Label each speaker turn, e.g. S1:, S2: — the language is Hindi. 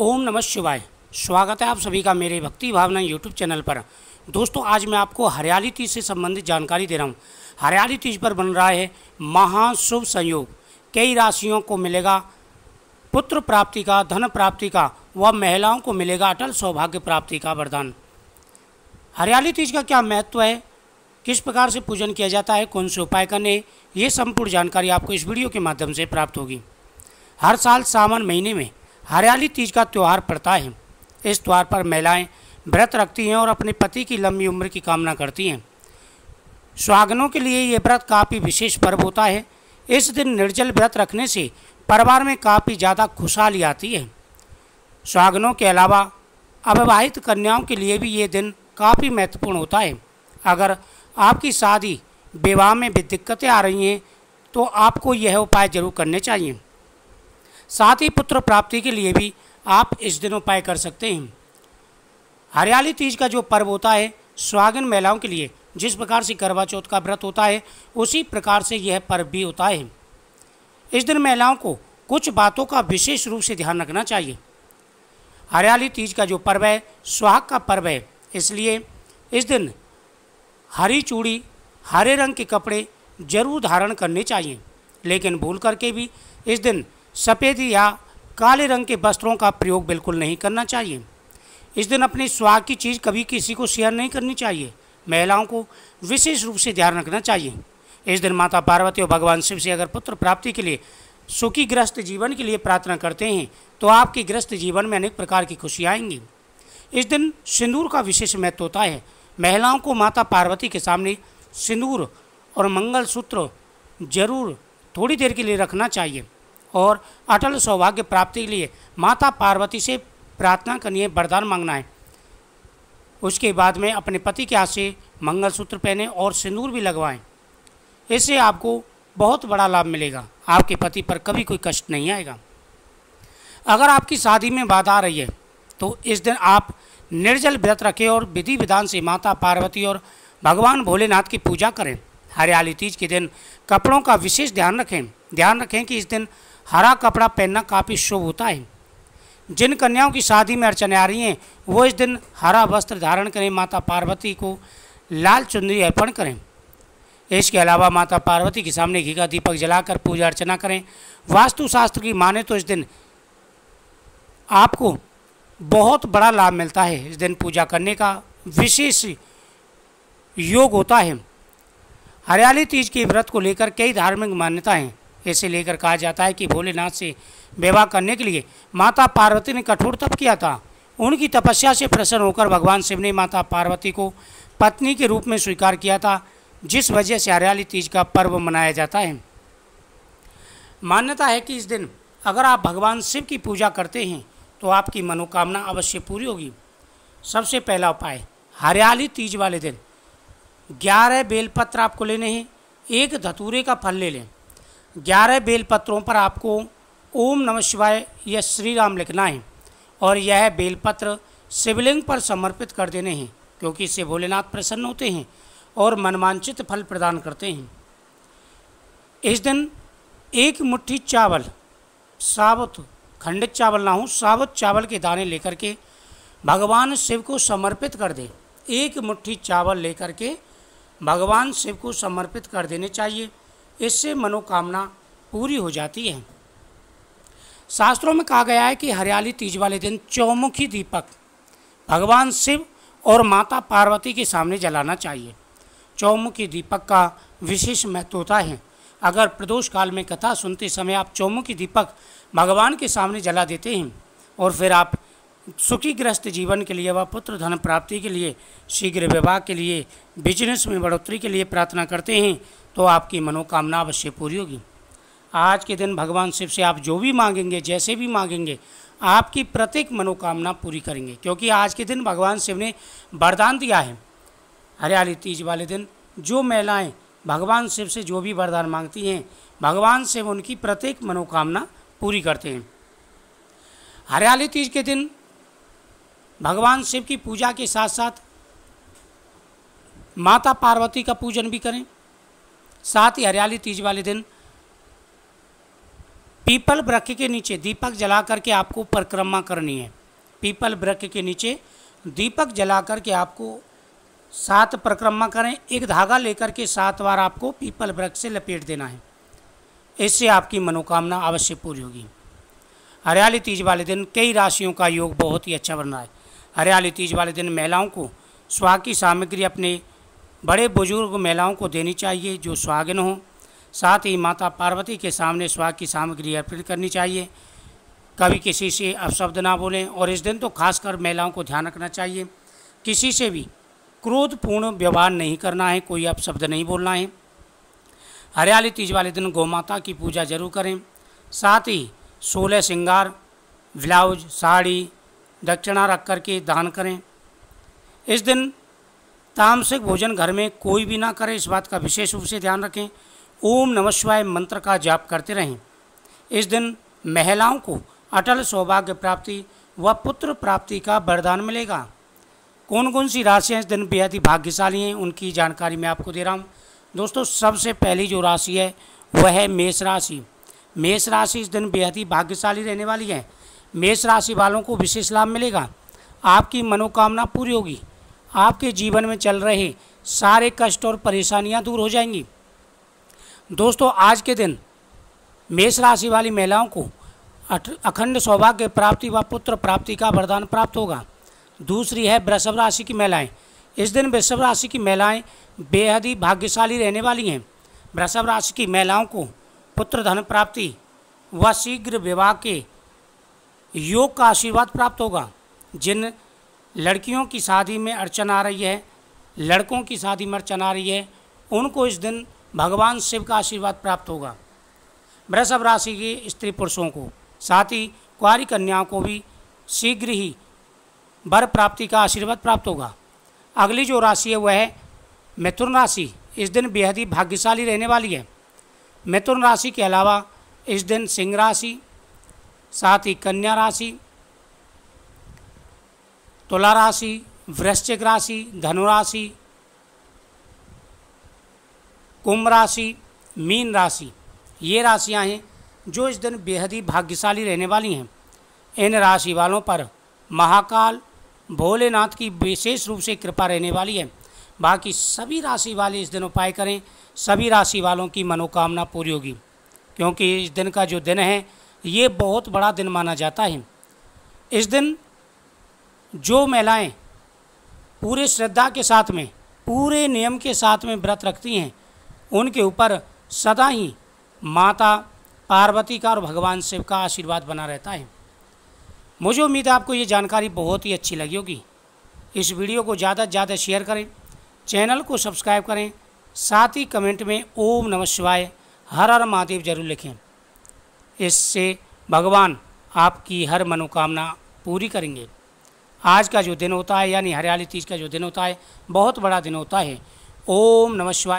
S1: ओम नमः शिवाय स्वागत है आप सभी का मेरे भक्ति भावना यूट्यूब चैनल पर दोस्तों आज मैं आपको हरियाली तीज से संबंधित जानकारी दे रहा हूँ हरियाली तीज पर बन रहा है महाशुभ संयोग कई राशियों को मिलेगा पुत्र प्राप्ति का धन प्राप्ति का व महिलाओं को मिलेगा अटल सौभाग्य प्राप्ति का वरदान हरियाली तीज का क्या महत्व है किस प्रकार से पूजन किया जाता है कौन से उपाय करने ये संपूर्ण जानकारी आपको इस वीडियो के माध्यम से प्राप्त होगी हर साल सावन महीने में हरियाली तीज का त्यौहार पड़ता है इस त्यौहार पर महिलाएं व्रत रखती हैं और अपने पति की लंबी उम्र की कामना करती हैं सुहागनों के लिए ये व्रत काफ़ी विशेष पर्व होता है इस दिन निर्जल व्रत रखने से परिवार में काफ़ी ज़्यादा खुशहाली आती है सुहागनों के अलावा अविवाहित कन्याओं के लिए भी ये दिन काफ़ी महत्वपूर्ण होता है अगर आपकी शादी विवाह में भी दिक्कतें आ रही हैं तो आपको यह उपाय जरूर करने चाहिए साथ ही पुत्र प्राप्ति के लिए भी आप इस दिन उपाय कर सकते हैं हरियाली तीज का जो पर्व होता है स्वागन महिलाओं के लिए जिस प्रकार से करवा चौथ का व्रत होता है उसी प्रकार से यह पर्व भी होता है इस दिन महिलाओं को कुछ बातों का विशेष रूप से ध्यान रखना चाहिए हरियाली तीज का जो पर्व है सुहाग का पर्व है इसलिए इस दिन हरी चूड़ी हरे रंग के कपड़े जरूर धारण करने चाहिए लेकिन भूल करके भी इस दिन सफ़ेद या काले रंग के वस्त्रों का प्रयोग बिल्कुल नहीं करना चाहिए इस दिन अपने स्वाग की चीज़ कभी किसी को शेयर नहीं करनी चाहिए महिलाओं को विशेष रूप से ध्यान रखना चाहिए इस दिन माता पार्वती और भगवान शिव से अगर पुत्र प्राप्ति के लिए सुखी ग्रस्त जीवन के लिए प्रार्थना करते हैं तो आपके ग्रस्त जीवन में अनेक प्रकार की खुशियाँ आएंगी इस दिन सिंदूर का विशेष महत्व होता है महिलाओं को माता पार्वती के सामने सिंदूर और मंगलसूत्र जरूर थोड़ी देर के लिए रखना चाहिए और अटल सौभाग्य प्राप्ति के लिए माता पार्वती से प्रार्थना करनी है वरदान मांगना है उसके बाद में अपने पति के हाथ से मंगलसूत्र पहने और सिंदूर भी लगवाएं इससे आपको बहुत बड़ा लाभ मिलेगा आपके पति पर कभी कोई कष्ट नहीं आएगा अगर आपकी शादी में बाधा आ रही है तो इस दिन आप निर्जल व्रत रखें और विधि विधान से माता पार्वती और भगवान भोलेनाथ की पूजा करें हरियाली तीज के दिन कपड़ों का विशेष ध्यान रखें ध्यान रखें कि इस दिन हरा कपड़ा पहनना काफ़ी शुभ होता है जिन कन्याओं की शादी में अड़चने आ रही हैं वो इस दिन हरा वस्त्र धारण करें माता पार्वती को लाल चुनरी अर्पण करें इसके अलावा माता पार्वती के सामने घी का दीपक जलाकर पूजा अर्चना करें वास्तुशास्त्र की माने तो इस दिन आपको बहुत बड़ा लाभ मिलता है इस दिन पूजा करने का विशेष योग होता है हरियाली तीज के व्रत को लेकर कई धार्मिक मान्यताएं इसे लेकर कहा जाता है कि भोलेनाथ से विवाह करने के लिए माता पार्वती ने कठोर तप किया था उनकी तपस्या से प्रसन्न होकर भगवान शिव ने माता पार्वती को पत्नी के रूप में स्वीकार किया था जिस वजह से हरियाली तीज का पर्व मनाया जाता है मान्यता है कि इस दिन अगर आप भगवान शिव की पूजा करते हैं तो आपकी मनोकामना अवश्य पूरी होगी सबसे पहला उपाय हरियाली तीज वाले दिन ग्यारह बेलपत्र आपको लेने हैं एक धतूरे का फल ले लें ग्यारह बेलपत्रों पर आपको ओम नमः शिवाय या श्री राम लिखना है और यह बेलपत्र शिवलिंग पर समर्पित कर देने हैं क्योंकि इससे भोलेनाथ प्रसन्न होते हैं और मनमांचित फल प्रदान करते हैं इस दिन एक मुट्ठी चावल साबुत खंडित चावल ना हो साबुत चावल के दाने लेकर के भगवान शिव को समर्पित कर दे एक मुट्ठी चावल लेकर के भगवान शिव को समर्पित कर देने चाहिए इससे मनोकामना पूरी हो जाती है शास्त्रों में कहा गया है कि हरियाली तीज वाले दिन चौमुखी दीपक भगवान शिव और माता पार्वती के सामने जलाना चाहिए चौमुखी दीपक का विशेष महत्व होता है अगर प्रदोष काल में कथा सुनते समय आप चौमुखी दीपक भगवान के सामने जला देते हैं और फिर आप सुखी ग्रस्त जीवन के लिए व पुत्र धन प्राप्ति के लिए शीघ्र विवाह के लिए बिजनेस में बढ़ोतरी के लिए प्रार्थना करते हैं तो आपकी मनोकामना अवश्य पूरी होगी आज के दिन भगवान शिव से आप जो भी मांगेंगे जैसे भी मांगेंगे आपकी प्रत्येक मनोकामना पूरी करेंगे क्योंकि आज के दिन भगवान शिव ने वरदान दिया है हरियाली तीज वाले दिन जो महिलाएं भगवान शिव से जो भी वरदान मांगती हैं भगवान शिव उनकी प्रत्येक मनोकामना पूरी करते हैं हरियाली तीज के दिन भगवान शिव की पूजा के साथ साथ माता पार्वती का पूजन भी करें साथ ही हरियाली तीज वाले दिन पीपल वृक्ष के नीचे दीपक जला करके आपको परिक्रमा करनी है पीपल वृक्ष के नीचे दीपक जला करके आपको सात परिक्रमा करें एक धागा लेकर के सात बार आपको पीपल वृक्ष से लपेट देना है इससे आपकी मनोकामना अवश्य पूरी होगी हरियाली तीज वाले दिन कई राशियों का योग बहुत ही अच्छा बन रहा है हरियाली तीज वाले दिन महिलाओं को स्वाह की सामग्री अपने बड़े बुजुर्ग महिलाओं को देनी चाहिए जो स्वागिन हो साथ ही माता पार्वती के सामने स्वाग की सामग्री अर्पित करनी चाहिए कभी किसी से अपशब्द ना बोलें और इस दिन तो खासकर महिलाओं को ध्यान रखना चाहिए किसी से भी क्रोधपूर्ण व्यवहार नहीं करना है कोई अपशब्द नहीं बोलना है हरियाली तीज वाले दिन गौ माता की पूजा जरूर करें साथ ही सोलह श्रृंगार ब्लाउज साड़ी दक्षिणा रख करके दान करें इस दिन तामसिक भोजन घर में कोई भी ना करे इस बात का विशेष रूप से ध्यान रखें ओम नमः शिवाय मंत्र का जाप करते रहें इस दिन महिलाओं को अटल सौभाग्य प्राप्ति व पुत्र प्राप्ति का वरदान मिलेगा कौन कौन सी राशियाँ इस दिन बेहद ही भाग्यशाली हैं उनकी जानकारी मैं आपको दे रहा हूँ दोस्तों सबसे पहली जो राशि है वह है मेष राशि मेष राशि इस दिन बेहद ही भाग्यशाली रहने वाली है मेष राशि वालों को विशेष लाभ मिलेगा आपकी मनोकामना पूरी होगी आपके जीवन में चल रहे सारे कष्ट और परेशानियां दूर हो जाएंगी दोस्तों आज के दिन मेष राशि वाली महिलाओं को अखंड सौभाग्य प्राप्ति व पुत्र प्राप्ति का वरदान प्राप्त होगा दूसरी है वृषभ राशि की महिलाएं इस दिन वृषभ राशि की महिलाएं बेहद ही भाग्यशाली रहने वाली हैं वृषभ राशि की महिलाओं को पुत्र धन प्राप्ति व शीघ्र विवाह के योग का आशीर्वाद प्राप्त होगा जिन लड़कियों की शादी में अड़चन आ रही है लड़कों की शादी में अड़चन आ रही है उनको इस दिन भगवान शिव का आशीर्वाद प्राप्त होगा वृषभ राशि के स्त्री पुरुषों को साथ ही कुआरी कन्याओं को भी शीघ्र ही वर प्राप्ति का आशीर्वाद प्राप्त होगा अगली जो राशि है वह है मिथुन राशि इस दिन बेहद ही भाग्यशाली रहने वाली है मिथुन राशि के अलावा इस दिन सिंह राशि साथ ही कन्या राशि तुला राशि वृश्चिक राशि धनुराशि कुंभ राशि मीन राशि ये राशियां हैं जो इस दिन बेहद ही भाग्यशाली रहने वाली हैं इन राशि वालों पर महाकाल भोलेनाथ की विशेष रूप से कृपा रहने वाली है बाकी सभी राशि वाले इस दिन उपाय करें सभी राशि वालों की मनोकामना पूरी होगी क्योंकि इस दिन का जो दिन है ये बहुत बड़ा दिन माना जाता है इस दिन जो महिलाएं पूरे श्रद्धा के साथ में पूरे नियम के साथ में व्रत रखती हैं उनके ऊपर सदा ही माता पार्वती का और भगवान शिव का आशीर्वाद बना रहता है मुझे उम्मीद है आपको ये जानकारी बहुत ही अच्छी लगी होगी इस वीडियो को ज़्यादा से ज़्यादा शेयर करें चैनल को सब्सक्राइब करें साथ ही कमेंट में ओम नम शिवाय हर हर महादेव जरूर लिखें इससे भगवान आपकी हर मनोकामना पूरी करेंगे आज का जो दिन होता है यानी हरियाली तीज का जो दिन होता है बहुत बड़ा दिन होता है ओम नमः शिवाय